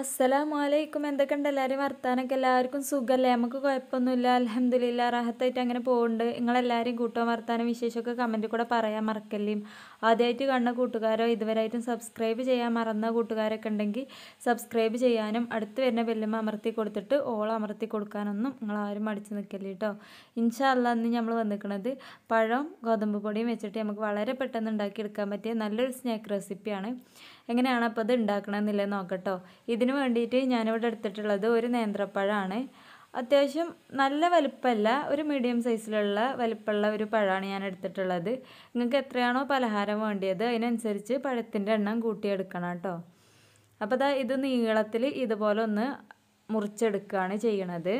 അസ്സലാമലൈക്കും എന്തൊക്കെയുണ്ട് എല്ലാവരും വർത്താനൊക്കെ എല്ലാവർക്കും സുഖമല്ലേ നമുക്ക് കുഴപ്പമൊന്നുമില്ല അലഹമ്മദില്ല റഹത്തായിട്ട് അങ്ങനെ പോകുന്നുണ്ട് നിങ്ങളെല്ലാവരും കൂട്ടോ വർത്താനം വിശേഷമൊക്കെ കമൻറ്റിൽ കൂടെ പറയാൻ മറക്കല്ലേ ആദ്യമായിട്ട് കാണുന്ന കൂട്ടുകാരോ ആയിട്ടും സബ്സ്ക്രൈബ് ചെയ്യാൻ മറന്ന കൂട്ടുകാരൊക്കെ ഉണ്ടെങ്കിൽ സബ്സ്ക്രൈബ് ചെയ്യാനും അടുത്ത് വരുന്ന ബെല്ലുമ്മ അമർത്തി കൊടുത്തിട്ട് ഓൾ അമർത്തി കൊടുക്കാനൊന്നും നിങ്ങളാരും മടിച്ച് നിൽക്കല്ലേ കേട്ടോ ഇൻഷാല്ല അന്ന് നമ്മൾ വന്നിരിക്കുന്നത് പഴം ഗോതമ്പ് പൊടിയും വെച്ചിട്ട് നമുക്ക് വളരെ പെട്ടെന്ന് ഉണ്ടാക്കിയെടുക്കാൻ പറ്റിയ നല്ലൊരു സ്നാക്ക് റെസിപ്പിയാണ് എങ്ങനെയാണ് അപ്പോൾ ഇത് ഉണ്ടാക്കണമെന്നില്ലേ നോക്കട്ടോ ഇതിന് വേണ്ടിയിട്ട് ഞാനിവിടെ എടുത്തിട്ടുള്ളത് ഒരു നേന്ത്രപ്പഴമാണ് അത്യാവശ്യം നല്ല വലുപ്പമല്ല ഒരു മീഡിയം സൈസിലുള്ള വലുപ്പമുള്ള ഒരു പഴമാണ് ഞാൻ എടുത്തിട്ടുള്ളത് നിങ്ങൾക്ക് എത്രയാണോ പലഹാരം വേണ്ടിയത് അതിനനുസരിച്ച് പഴത്തിൻ്റെ എണ്ണം കൂട്ടിയെടുക്കണം കേട്ടോ അപ്പോൾ ഇതാ ഇത് നീളത്തിൽ ഇതുപോലെ ഒന്ന് മുറിച്ചെടുക്കുകയാണ് ചെയ്യണത്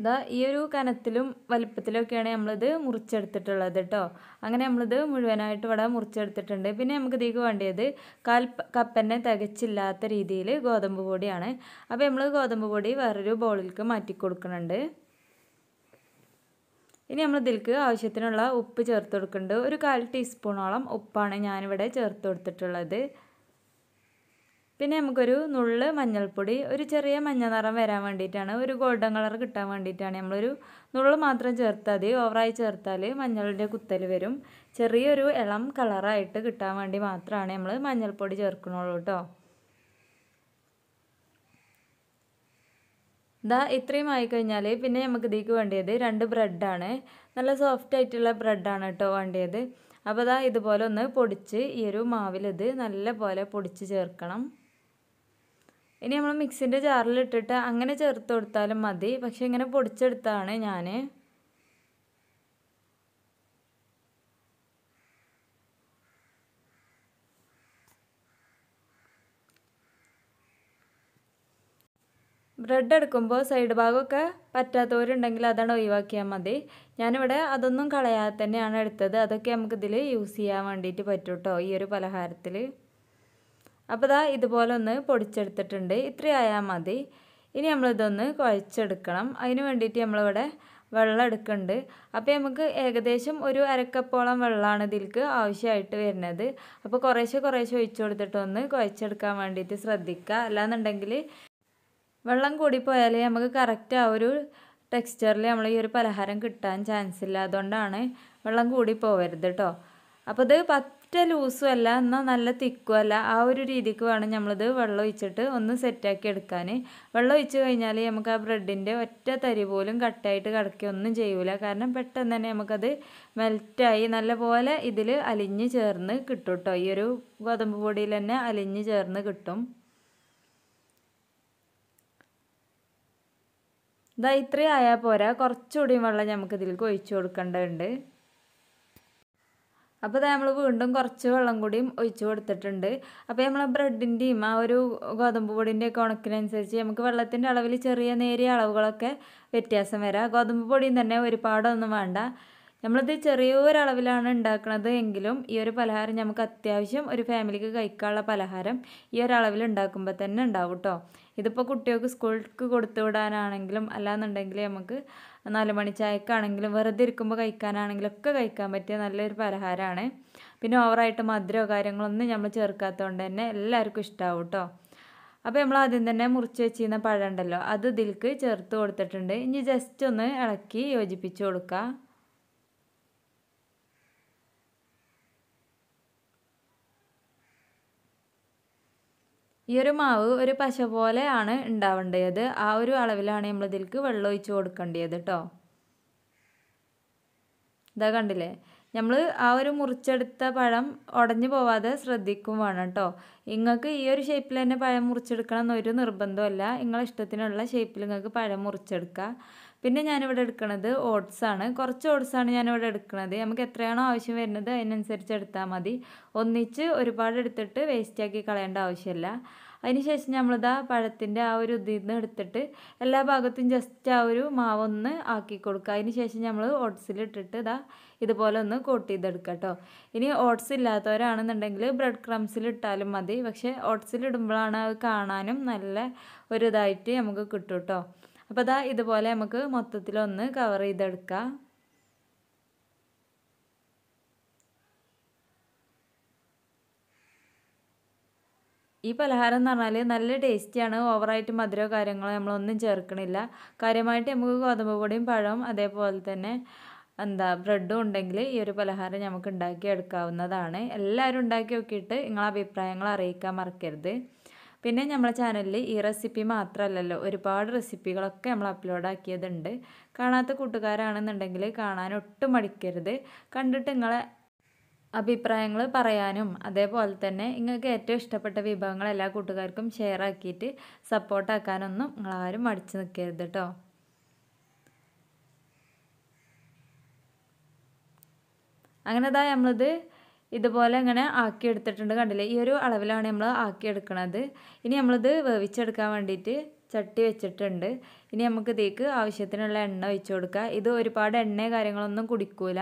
ഇതാ ഈ ഒരു കനത്തിലും വലിപ്പത്തിലൊക്കെയാണ് നമ്മളിത് മുറിച്ചെടുത്തിട്ടുള്ളത് കേട്ടോ അങ്ങനെ നമ്മളിത് മുഴുവനായിട്ട് ഇവിടെ മുറിച്ചെടുത്തിട്ടുണ്ട് പിന്നെ നമുക്ക് ഇതിക്ക് വേണ്ടിയത് കാൽ കപ്പന്നെ തികച്ചില്ലാത്ത രീതിയിൽ ഗോതമ്പ് പൊടിയാണ് അപ്പോൾ നമ്മൾ ഗോതമ്പ് പൊടി വേറൊരു ബോളിലേക്ക് മാറ്റി കൊടുക്കുന്നുണ്ട് ഇനി നമ്മൾ ഇതിലേക്ക് ആവശ്യത്തിനുള്ള ഉപ്പ് ചേർത്ത് കൊടുക്കുന്നുണ്ട് ഒരു കാൽ ടീസ്പൂണോളം ഉപ്പാണ് ഞാനിവിടെ ചേർത്ത് കൊടുത്തിട്ടുള്ളത് പിന്നെ നമുക്കൊരു നുള്ള് മഞ്ഞൾപ്പൊടി ഒരു ചെറിയ മഞ്ഞ നിറം വരാൻ വേണ്ടിയിട്ടാണ് ഒരു ഗോൾഡൻ കളർ കിട്ടാൻ വേണ്ടിയിട്ടാണ് നമ്മളൊരു നുള്ള് മാത്രം ചേർത്താൽ മതി ഓവറായി ചേർത്താൽ മഞ്ഞളിൻ്റെ കുത്തൽ വരും ചെറിയൊരു ഇളം കളറായിട്ട് കിട്ടാൻ വേണ്ടി മാത്രമാണ് നമ്മൾ മഞ്ഞൾപ്പൊടി ചേർക്കണുള്ളൂ കേട്ടോ ഇതാ ഇത്രയും ആയിക്കഴിഞ്ഞാൽ പിന്നെ നമുക്ക് ഇതിക്ക് വേണ്ടിയത് രണ്ട് ബ്രെഡാണ് നല്ല സോഫ്റ്റ് ആയിട്ടുള്ള ബ്രെഡാണ് കേട്ടോ വേണ്ടിയത് അപ്പോൾ ഇതാ ഇതുപോലെ ഒന്ന് പൊടിച്ച് ഈ ഒരു മാവിലത് നല്ല പോലെ പൊടിച്ച് ചേർക്കണം ഇനി നമ്മൾ മിക്സിൻ്റെ ജാറിലിട്ടിട്ട് അങ്ങനെ ചേർത്ത് കൊടുത്താലും മതി പക്ഷെ ഇങ്ങനെ പൊടിച്ചെടുത്താണ് ഞാൻ ബ്രെഡ് എടുക്കുമ്പോൾ സൈഡ് ഭാഗമൊക്കെ പറ്റാത്തവരുണ്ടെങ്കിൽ അതാണ് ഒഴിവാക്കിയാൽ മതി ഞാനിവിടെ അതൊന്നും കളയാതെ തന്നെയാണ് എടുത്തത് അതൊക്കെ നമുക്കിതിൽ യൂസ് ചെയ്യാൻ വേണ്ടിയിട്ട് പറ്റൂട്ടോ ഈ ഒരു പലഹാരത്തിൽ അപ്പോൾ ഇതാ ഇതുപോലെ ഒന്ന് പൊടിച്ചെടുത്തിട്ടുണ്ട് ഇത്രയായാൽ മതി ഇനി നമ്മളിതൊന്ന് കുഴച്ചെടുക്കണം അതിന് വേണ്ടിയിട്ട് നമ്മളിവിടെ വെള്ളം എടുക്കുന്നുണ്ട് അപ്പോൾ നമുക്ക് ഏകദേശം ഒരു അരക്കപ്പോളം വെള്ളമാണ് ഇതിൽക്ക് ആവശ്യമായിട്ട് വരുന്നത് അപ്പോൾ കുറേശ്ശെ കുറേശ്ശെ ഒഴിച്ചു കൊടുത്തിട്ടൊന്ന് കുഴച്ചെടുക്കാൻ വേണ്ടിയിട്ട് ശ്രദ്ധിക്കുക അല്ലാന്നുണ്ടെങ്കിൽ വെള്ളം കൂടിപ്പോയാൽ നമുക്ക് കറക്റ്റ് ആ ഒരു ടെക്സ്ചറിൽ നമ്മൾ ഈ ഒരു പലഹാരം കിട്ടാൻ ചാൻസ് ഇല്ല അതുകൊണ്ടാണ് വെള്ളം കൂടി പോവരുത് കേട്ടോ അപ്പോൾ ഇത് പറ്റ ലൂസും അല്ല എന്നാൽ നല്ല തിക്കും അല്ല ആ ഒരു രീതിക്ക് വേണം നമ്മളിത് വെള്ളം ഒഴിച്ചിട്ട് ഒന്ന് സെറ്റാക്കി എടുക്കാൻ വെള്ളം ഒഴിച്ച് കഴിഞ്ഞാൽ നമുക്ക് ആ ബ്രെഡിൻ്റെ ഒറ്റ തരി പോലും കട്ടായിട്ട് കിടക്കുകയൊന്നും ചെയ്യൂല കാരണം പെട്ടെന്ന് തന്നെ നമുക്കത് മെൽറ്റായി നല്ലപോലെ ഇതിൽ അലിഞ്ഞ് ചേർന്ന് കിട്ടും കേട്ടോ ഈ ഒരു ഗോതമ്പ് പൊടിയിൽ തന്നെ അലിഞ്ഞ് ചേർന്ന് കിട്ടും ഇതാ ഇത്രയും ആയാൽ പോരാ കുറച്ചുകൂടി വെള്ളം നമുക്ക് ഇതിലേക്ക് ഒഴിച്ചു കൊടുക്കേണ്ടതുണ്ട് അപ്പോൾ ഇത് നമ്മൾ വീണ്ടും കുറച്ച് വെള്ളം കൂടിയും ഒഴിച്ച് കൊടുത്തിട്ടുണ്ട് അപ്പോൾ നമ്മൾ ബ്രെഡിൻ്റെയും ആ ഒരു ഗോതമ്പ് പൊടിൻ്റെയൊക്കെ ഉണക്കിനനുസരിച്ച് നമുക്ക് വെള്ളത്തിൻ്റെ അളവിൽ ചെറിയ നേരിയ അളവുകളൊക്കെ വ്യത്യാസം വരാം ഗോതമ്പ് പൊടിയും തന്നെ ഒരുപാടൊന്നും വേണ്ട നമ്മളിത് ചെറിയൊരളവിലാണ് ഉണ്ടാക്കുന്നത് എങ്കിലും ഈ ഒരു പലഹാരം നമുക്ക് അത്യാവശ്യം ഒരു ഫാമിലിക്ക് കഴിക്കാനുള്ള പലഹാരം ഈ ഒരളവിൽ ഉണ്ടാക്കുമ്പോൾ തന്നെ ഉണ്ടാവും കേട്ടോ ഇതിപ്പോൾ കുട്ടികൾക്ക് സ്കൂൾക്ക് കൊടുത്തു വിടാനാണെങ്കിലും അല്ലാന്നുണ്ടെങ്കിൽ നമുക്ക് നാല് മണി ചായക്കാണെങ്കിലും വെറുതെ ഇരിക്കുമ്പോൾ കഴിക്കാനാണെങ്കിലും ഒക്കെ കഴിക്കാൻ പറ്റിയ നല്ലൊരു പലഹാരമാണ് പിന്നെ ഓവറായിട്ട് മധുരമോ കാര്യങ്ങളൊന്നും നമ്മൾ ചേർക്കാത്തതുകൊണ്ട് തന്നെ എല്ലാവർക്കും ഇഷ്ടമാവും കേട്ടോ അപ്പോൾ നമ്മൾ ആദ്യം തന്നെ മുറിച്ച് വെച്ചിരുന്ന പഴം ഉണ്ടല്ലോ അത് ഇതിൽക്ക് ചേർത്ത് കൊടുത്തിട്ടുണ്ട് ഇനി ജസ്റ്റ് ഒന്ന് ഇളക്കി യോജിപ്പിച്ച് കൊടുക്കുക ഈ ഒരു മാവ് ഒരു പശ പോലെയാണ് ഉണ്ടാവേണ്ടത് ആ ഒരു അളവിലാണ് നമ്മൾ ഇതിലേക്ക് വെള്ളം ഒഴിച്ച് കൊടുക്കേണ്ടത് കേട്ടോ ഇതാ കണ്ടില്ലേ നമ്മൾ ആ ഒരു മുറിച്ചെടുത്ത പഴം ഉടഞ്ഞു പോവാതെ ശ്രദ്ധിക്കും വേണം കേട്ടോ നിങ്ങൾക്ക് ഈ ഒരു ഷേപ്പിൽ തന്നെ പഴം മുറിച്ചെടുക്കണം എന്നൊരു നിർബന്ധമല്ല നിങ്ങളെ ഇഷ്ടത്തിനുള്ള ഷേപ്പിൽ നിങ്ങൾക്ക് പഴം മുറിച്ചെടുക്കുക പിന്നെ ഞാനിവിടെ എടുക്കുന്നത് ഓട്സാണ് കുറച്ച് ഓട്സാണ് ഞാനിവിടെ എടുക്കുന്നത് നമുക്ക് എത്രയാണോ ആവശ്യം വരുന്നത് അതിനനുസരിച്ച് എടുത്താൽ മതി ഒന്നിച്ച് ഒരുപാട് എടുത്തിട്ട് വേസ്റ്റാക്കി കളയേണ്ട ആവശ്യമില്ല അതിനുശേഷം നമ്മളിതാ പഴത്തിൻ്റെ ആ ഒരു ഇതിൽ നിന്ന് എടുത്തിട്ട് എല്ലാ ഭാഗത്തും ജസ്റ്റ് ആ ഒരു മാവൊന്ന് ആക്കി കൊടുക്കുക അതിന് ശേഷം നമ്മൾ ഓട്സിലിട്ടിട്ട് ഇതാ ഇതുപോലെ ഒന്ന് കോട്ട് ചെയ്തെടുക്കുക കേട്ടോ ഇനി ഓട്സ് ഇല്ലാത്തവരാണെന്നുണ്ടെങ്കിൽ ബ്രെഡ് ക്രംസിലിട്ടാലും മതി പക്ഷേ ഓട്സിലിടുമ്പോഴാണ് അത് കാണാനും നല്ല ഒരു ഇതായിട്ട് നമുക്ക് കിട്ടും കേട്ടോ അപ്പോൾ അതാ ഇതുപോലെ നമുക്ക് മൊത്തത്തിലൊന്ന് കവർ ചെയ്തെടുക്കാം ഈ പലഹാരം എന്ന് പറഞ്ഞാൽ നല്ല ടേസ്റ്റിയാണ് ഓവറായിട്ട് മധുരമോ കാര്യങ്ങളോ നമ്മളൊന്നും ചേർക്കണില്ല കാര്യമായിട്ട് നമുക്ക് ഗോതമ്പ് പൊടിയും പഴവും അതേപോലെ തന്നെ എന്താ ബ്രെഡും ഉണ്ടെങ്കിൽ ഈ ഒരു പലഹാരം നമുക്ക് ഉണ്ടാക്കി എടുക്കാവുന്നതാണ് എല്ലാവരും ഉണ്ടാക്കി നോക്കിയിട്ട് നിങ്ങളെ അഭിപ്രായങ്ങൾ അറിയിക്കാൻ മറക്കരുത് പിന്നെ നമ്മളെ ചാനലിൽ ഈ റെസിപ്പി മാത്രമല്ലല്ലോ ഒരുപാട് റെസിപ്പികളൊക്കെ നമ്മൾ അപ്ലോഡ് ആക്കിയതുണ്ട് കാണാത്ത കൂട്ടുകാരാണെന്നുണ്ടെങ്കിൽ കാണാൻ ഒട്ടും മടിക്കരുത് കണ്ടിട്ട് നിങ്ങളെ അഭിപ്രായങ്ങൾ പറയാനും അതേപോലെ തന്നെ നിങ്ങൾക്ക് ഏറ്റവും ഇഷ്ടപ്പെട്ട വിഭവങ്ങൾ എല്ലാ കൂട്ടുകാർക്കും ഷെയർ ആക്കിയിട്ട് സപ്പോർട്ടാക്കാനൊന്നും നിങ്ങളാരും മടിച്ചു നിൽക്കരുത് കേട്ടോ അങ്ങനെതാ നമ്മളിത് ഇതുപോലെ ഇങ്ങനെ ആക്കിയെടുത്തിട്ടുണ്ട് കണ്ടില്ലേ ഈ ഒരു അളവിലാണ് നമ്മൾ ആക്കിയെടുക്കണത് ഇനി നമ്മളിത് വേവിച്ചെടുക്കാൻ വേണ്ടിയിട്ട് ചട്ടി വെച്ചിട്ടുണ്ട് ഇനി നമുക്ക് ഇതിലേക്ക് ആവശ്യത്തിനുള്ള എണ്ണ ഒഴിച്ചു കൊടുക്കുക ഇത് ഒരുപാട് എണ്ണ കാര്യങ്ങളൊന്നും കുടിക്കൂല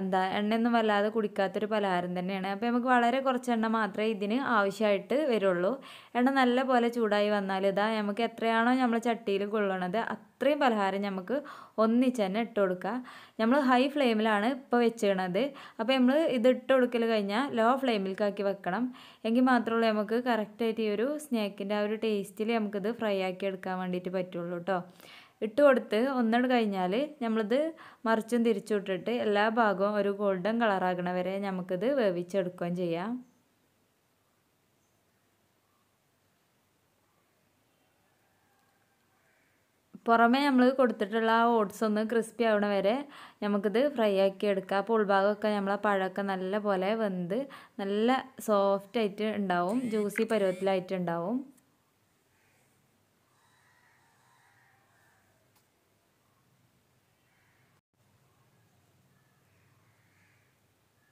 എന്താ എണ്ണയൊന്നും വല്ലാതെ കുടിക്കാത്തൊരു പലഹാരം തന്നെയാണ് അപ്പോൾ നമുക്ക് വളരെ കുറച്ച് എണ്ണ മാത്രമേ ഇതിന് ആവശ്യമായിട്ട് വരുള്ളൂ എണ്ണ നല്ല പോലെ ചൂടായി വന്നാൽ ഇതാ നമുക്ക് എത്രയാണോ നമ്മൾ ചട്ടിയിൽ കൊള്ളണത് അത്രയും പലഹാരം നമുക്ക് ഒന്നിച്ച് തന്നെ ഇട്ട് കൊടുക്കുക നമ്മൾ ഹൈ ഫ്ലെയിമിലാണ് ഇപ്പോൾ വെച്ചിടണത് അപ്പോൾ നമ്മൾ ഇത് ഇട്ട് കൊടുക്കൽ കഴിഞ്ഞാൽ ലോ ഫ്ലെയിമിലേക്കാക്കി വെക്കണം എങ്കിൽ മാത്രമേ നമുക്ക് കറക്റ്റായിട്ട് ഈ ഒരു സ്നാക്കിൻ്റെ ആ ഒരു ടേസ്റ്റിൽ നമുക്കിത് ഫ്രൈ ആക്കി എടുക്കാൻ വേണ്ടിയിട്ട് പറ്റുള്ളൂ കേട്ടോ ഇട്ട് കൊടുത്ത് ഒന്നിട്ട് കഴിഞ്ഞാൽ നമ്മളിത് മറിച്ചും തിരിച്ചും ഇട്ടിട്ട് എല്ലാ ഭാഗവും ഒരു ഗോൾഡൻ കളറാകണ വരെ നമുക്കിത് വേവിച്ചെടുക്കുകയും ചെയ്യാം പുറമേ നമ്മൾ കൊടുത്തിട്ടുള്ള ആ ഓട്സ് ഒന്ന് ക്രിസ്പി ആവണ വരെ നമുക്കിത് ഫ്രൈ ആക്കി എടുക്കാം അപ്പോൾ ഉൾഭാഗമൊക്കെ നമ്മളെ പഴമൊക്കെ നല്ല പോലെ വെന്ത് നല്ല സോഫ്റ്റായിട്ട് ഉണ്ടാവും ജ്യൂസി പരുവത്തിലായിട്ടുണ്ടാവും ഉണ്ടാവും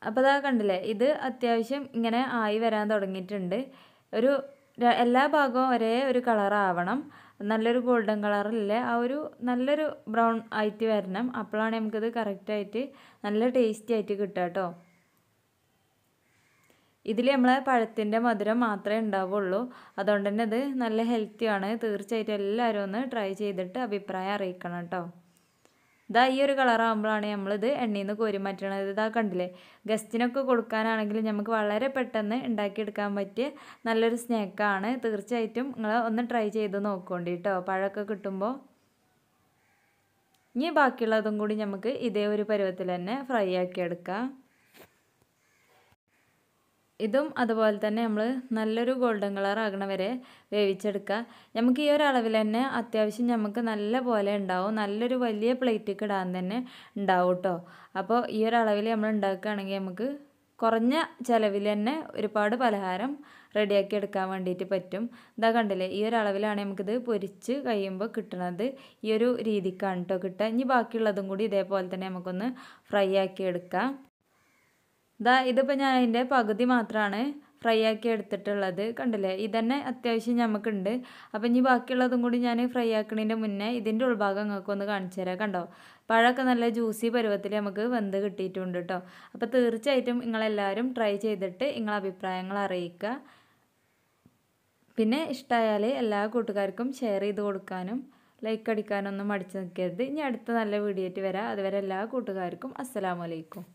അപ്പോൾ അതാ കണ്ടില്ലേ ഇത് അത്യാവശ്യം ഇങ്ങനെ ആയി വരാൻ തുടങ്ങിയിട്ടുണ്ട് ഒരു എല്ലാ ഭാഗവും ഒരേ ഒരു കളറാവണം നല്ലൊരു ഗോൾഡൻ കളറില്ലേ ആ ഒരു നല്ലൊരു ബ്രൗൺ ആയിട്ട് വരണം അപ്പോഴാണ് നമുക്കിത് കറക്റ്റായിട്ട് നല്ല ടേസ്റ്റി ആയിട്ട് കിട്ടുക കേട്ടോ ഇതിൽ നമ്മൾ പഴത്തിൻ്റെ മധുരം മാത്രമേ ഉണ്ടാവുള്ളൂ അതുകൊണ്ട് തന്നെ ഇത് നല്ല ഹെൽത്തിയാണ് തീർച്ചയായിട്ടും എല്ലാവരും ഒന്ന് ട്രൈ ചെയ്തിട്ട് അഭിപ്രായം അറിയിക്കണം കേട്ടോ ഇതാ ഈ ഒരു കളറാകുമ്പോഴാണ് നമ്മളിത് എണ്ണയിൽ നിന്ന് കോരി മാറ്റണത് ഇതാ കണ്ടില്ലേ ഗസ്റ്റിനൊക്കെ കൊടുക്കാനാണെങ്കിൽ നമുക്ക് വളരെ പെട്ടെന്ന് ഉണ്ടാക്കിയെടുക്കാൻ പറ്റിയ നല്ലൊരു സ്നാക്കാണ് തീർച്ചയായിട്ടും നിങ്ങൾ ഒന്ന് ട്രൈ ചെയ്ത് നോക്കോണ്ടി കേട്ടോ പഴമൊക്കെ കിട്ടുമ്പോൾ ഇനി ബാക്കിയുള്ളതും കൂടി നമുക്ക് ഇതേ ഒരു പരുവത്തിൽ തന്നെ ഫ്രൈ ആക്കി എടുക്കാം ഇതും അതുപോലെ തന്നെ നമ്മൾ നല്ലൊരു ഗോൾഡൻ കളർ ആകണ വരെ വേവിച്ചെടുക്കുക നമുക്ക് ഈ ഒരു അളവിൽ തന്നെ അത്യാവശ്യം നമുക്ക് നല്ല പോലെ ഉണ്ടാവും നല്ലൊരു വലിയ പ്ലേറ്റ് ഇടാൻ തന്നെ ഉണ്ടാവും കേട്ടോ അപ്പോൾ ഈ ഒരു അളവിൽ നമ്മൾ ഉണ്ടാക്കുകയാണെങ്കിൽ നമുക്ക് കുറഞ്ഞ ചിലവിൽ തന്നെ ഒരുപാട് പലഹാരം റെഡിയാക്കി എടുക്കാൻ വേണ്ടിയിട്ട് പറ്റും ഇതാ കണ്ടില്ലേ ഈ ഒരു അളവിലാണ് നമുക്കിത് പൊരിച്ച് കഴിയുമ്പോൾ കിട്ടണത് ഈ ഒരു രീതിക്കാണ് കേട്ടോ കിട്ടുക ഇനി ബാക്കിയുള്ളതും കൂടി ഇതേപോലെ തന്നെ നമുക്കൊന്ന് ഫ്രൈ ആക്കി എടുക്കാം ദാ ഇതിപ്പോൾ ഞാൻ അതിൻ്റെ പകുതി മാത്രമാണ് ഫ്രൈ ആക്കി എടുത്തിട്ടുള്ളത് കണ്ടില്ലേ ഇതന്നെ അത്യാവശ്യം ഞമ്മക്കുണ്ട് അപ്പം ഇനി ബാക്കിയുള്ളതും കൂടി ഞാൻ ഫ്രൈ ആക്കണതിൻ്റെ മുന്നേ ഇതിൻ്റെ ഉൾഭാഗം നിങ്ങൾക്ക് ഒന്ന് കാണിച്ചു തരാം കണ്ടോ പഴമൊക്കെ നല്ല ജ്യൂസി പരുവത്തിൽ നമുക്ക് വെന്ത് കിട്ടിയിട്ടുണ്ട് കേട്ടോ അപ്പോൾ തീർച്ചയായിട്ടും നിങ്ങളെല്ലാവരും ട്രൈ ചെയ്തിട്ട് നിങ്ങളെ അഭിപ്രായങ്ങൾ അറിയിക്കുക പിന്നെ ഇഷ്ടമായാൽ എല്ലാ കൂട്ടുകാർക്കും ഷെയർ ചെയ്ത് കൊടുക്കാനും ലൈക്ക് അടിക്കാനൊന്നും മടിച്ചു നിൽക്കരുത് ഇനി അടുത്ത നല്ല വീഡിയോ ആയിട്ട് വരാം അതുവരെ എല്ലാ കൂട്ടുകാർക്കും അസ്സാമലൈക്കും